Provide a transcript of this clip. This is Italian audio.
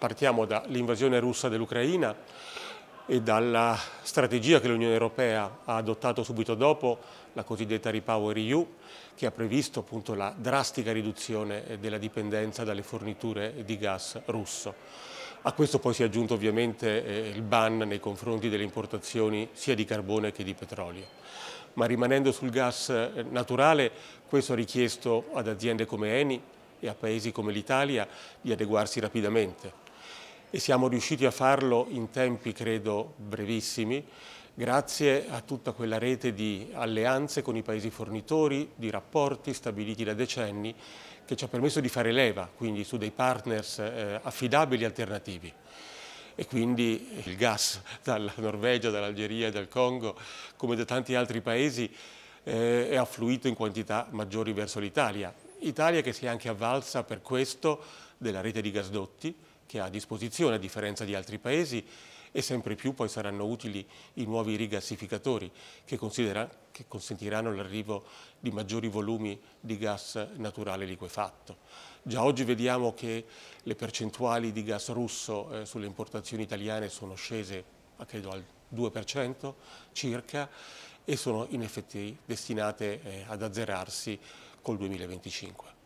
Partiamo dall'invasione russa dell'Ucraina e dalla strategia che l'Unione Europea ha adottato subito dopo, la cosiddetta Repower EU, che ha previsto appunto la drastica riduzione della dipendenza dalle forniture di gas russo. A questo poi si è aggiunto ovviamente eh, il ban nei confronti delle importazioni sia di carbone che di petrolio. Ma rimanendo sul gas eh, naturale, questo ha richiesto ad aziende come Eni, e a paesi come l'Italia di adeguarsi rapidamente e siamo riusciti a farlo in tempi credo brevissimi grazie a tutta quella rete di alleanze con i paesi fornitori, di rapporti stabiliti da decenni che ci ha permesso di fare leva quindi su dei partners eh, affidabili e alternativi e quindi il gas dalla Norvegia, dall'Algeria e dal Congo come da tanti altri paesi eh, è affluito in quantità maggiori verso l'Italia. Italia che si è anche avvalsa per questo della rete di gasdotti, che ha a disposizione a differenza di altri paesi e sempre più poi saranno utili i nuovi rigassificatori che, che consentiranno l'arrivo di maggiori volumi di gas naturale liquefatto. Già oggi vediamo che le percentuali di gas russo eh, sulle importazioni italiane sono scese a, credo, al 2% circa e sono in effetti destinate eh, ad azzerarsi col 2025.